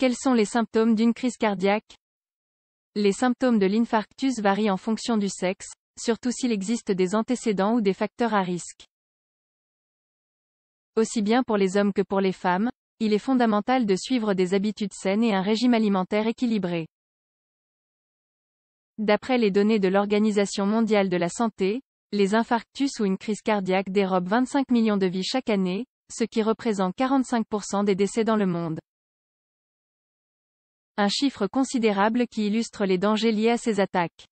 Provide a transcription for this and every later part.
Quels sont les symptômes d'une crise cardiaque Les symptômes de l'infarctus varient en fonction du sexe, surtout s'il existe des antécédents ou des facteurs à risque. Aussi bien pour les hommes que pour les femmes, il est fondamental de suivre des habitudes saines et un régime alimentaire équilibré. D'après les données de l'Organisation mondiale de la santé, les infarctus ou une crise cardiaque dérobent 25 millions de vies chaque année, ce qui représente 45% des décès dans le monde un chiffre considérable qui illustre les dangers liés à ces attaques.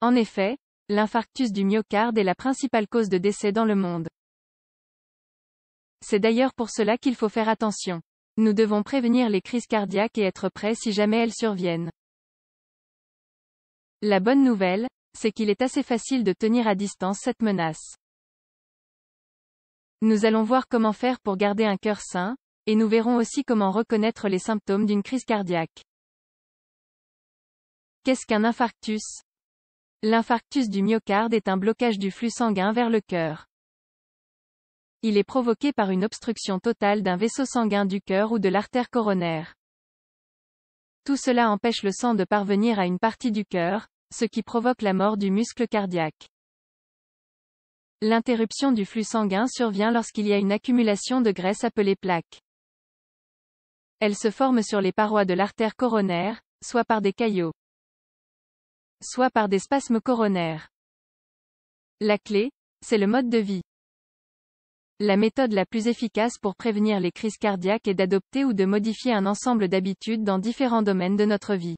En effet, l'infarctus du myocarde est la principale cause de décès dans le monde. C'est d'ailleurs pour cela qu'il faut faire attention. Nous devons prévenir les crises cardiaques et être prêts si jamais elles surviennent. La bonne nouvelle, c'est qu'il est assez facile de tenir à distance cette menace. Nous allons voir comment faire pour garder un cœur sain, et nous verrons aussi comment reconnaître les symptômes d'une crise cardiaque. Qu'est-ce qu'un infarctus L'infarctus du myocarde est un blocage du flux sanguin vers le cœur. Il est provoqué par une obstruction totale d'un vaisseau sanguin du cœur ou de l'artère coronaire. Tout cela empêche le sang de parvenir à une partie du cœur, ce qui provoque la mort du muscle cardiaque. L'interruption du flux sanguin survient lorsqu'il y a une accumulation de graisse appelée plaque. Elle se forme sur les parois de l'artère coronaire, soit par des caillots, soit par des spasmes coronaires. La clé, c'est le mode de vie. La méthode la plus efficace pour prévenir les crises cardiaques est d'adopter ou de modifier un ensemble d'habitudes dans différents domaines de notre vie.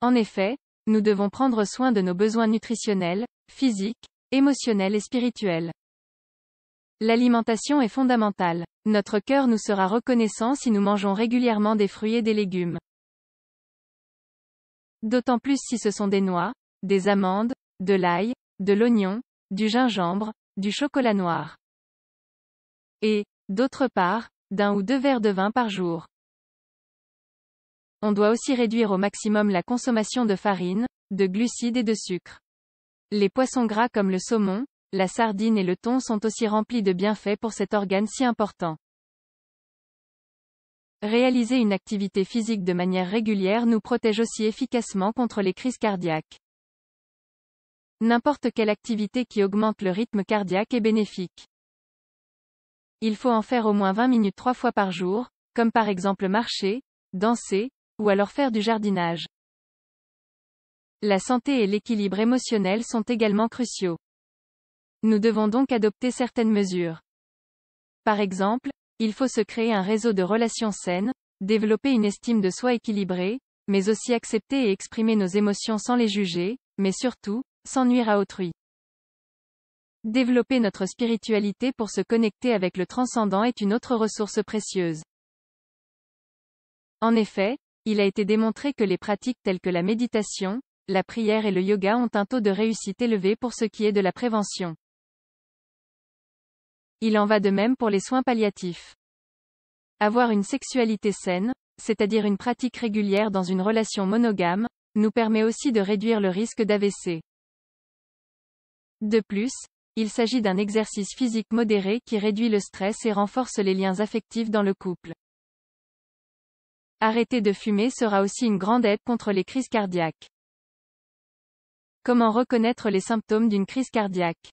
En effet, nous devons prendre soin de nos besoins nutritionnels, physiques, émotionnels et spirituels. L'alimentation est fondamentale. Notre cœur nous sera reconnaissant si nous mangeons régulièrement des fruits et des légumes. D'autant plus si ce sont des noix, des amandes, de l'ail, de l'oignon, du gingembre, du chocolat noir. Et, d'autre part, d'un ou deux verres de vin par jour. On doit aussi réduire au maximum la consommation de farine, de glucides et de sucre. Les poissons gras comme le saumon, la sardine et le thon sont aussi remplis de bienfaits pour cet organe si important. Réaliser une activité physique de manière régulière nous protège aussi efficacement contre les crises cardiaques. N'importe quelle activité qui augmente le rythme cardiaque est bénéfique. Il faut en faire au moins 20 minutes trois fois par jour, comme par exemple marcher, danser, ou alors faire du jardinage. La santé et l'équilibre émotionnel sont également cruciaux. Nous devons donc adopter certaines mesures. Par exemple, il faut se créer un réseau de relations saines, développer une estime de soi équilibrée, mais aussi accepter et exprimer nos émotions sans les juger, mais surtout, sans nuire à autrui. Développer notre spiritualité pour se connecter avec le transcendant est une autre ressource précieuse. En effet, il a été démontré que les pratiques telles que la méditation, la prière et le yoga ont un taux de réussite élevé pour ce qui est de la prévention. Il en va de même pour les soins palliatifs. Avoir une sexualité saine, c'est-à-dire une pratique régulière dans une relation monogame, nous permet aussi de réduire le risque d'AVC. De plus, il s'agit d'un exercice physique modéré qui réduit le stress et renforce les liens affectifs dans le couple. Arrêter de fumer sera aussi une grande aide contre les crises cardiaques. Comment reconnaître les symptômes d'une crise cardiaque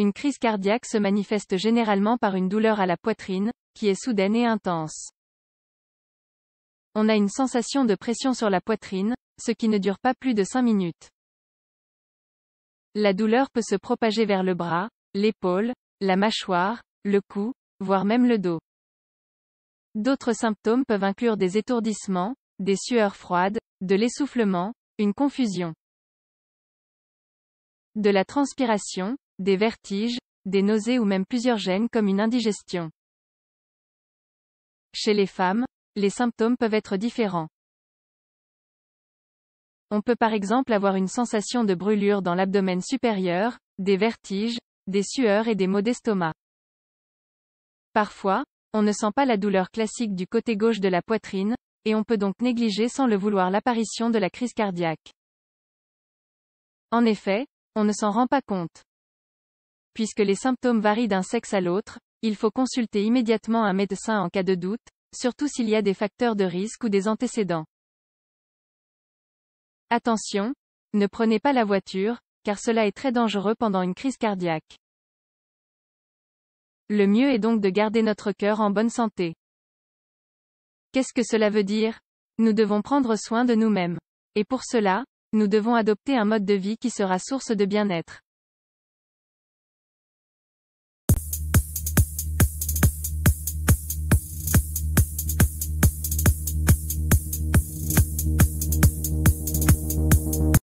une crise cardiaque se manifeste généralement par une douleur à la poitrine, qui est soudaine et intense. On a une sensation de pression sur la poitrine, ce qui ne dure pas plus de 5 minutes. La douleur peut se propager vers le bras, l'épaule, la mâchoire, le cou, voire même le dos. D'autres symptômes peuvent inclure des étourdissements, des sueurs froides, de l'essoufflement, une confusion, de la transpiration, des vertiges, des nausées ou même plusieurs gènes comme une indigestion. Chez les femmes, les symptômes peuvent être différents. On peut par exemple avoir une sensation de brûlure dans l'abdomen supérieur, des vertiges, des sueurs et des maux d'estomac. Parfois, on ne sent pas la douleur classique du côté gauche de la poitrine, et on peut donc négliger sans le vouloir l'apparition de la crise cardiaque. En effet, on ne s'en rend pas compte. Puisque les symptômes varient d'un sexe à l'autre, il faut consulter immédiatement un médecin en cas de doute, surtout s'il y a des facteurs de risque ou des antécédents. Attention, ne prenez pas la voiture, car cela est très dangereux pendant une crise cardiaque. Le mieux est donc de garder notre cœur en bonne santé. Qu'est-ce que cela veut dire Nous devons prendre soin de nous-mêmes. Et pour cela, nous devons adopter un mode de vie qui sera source de bien-être.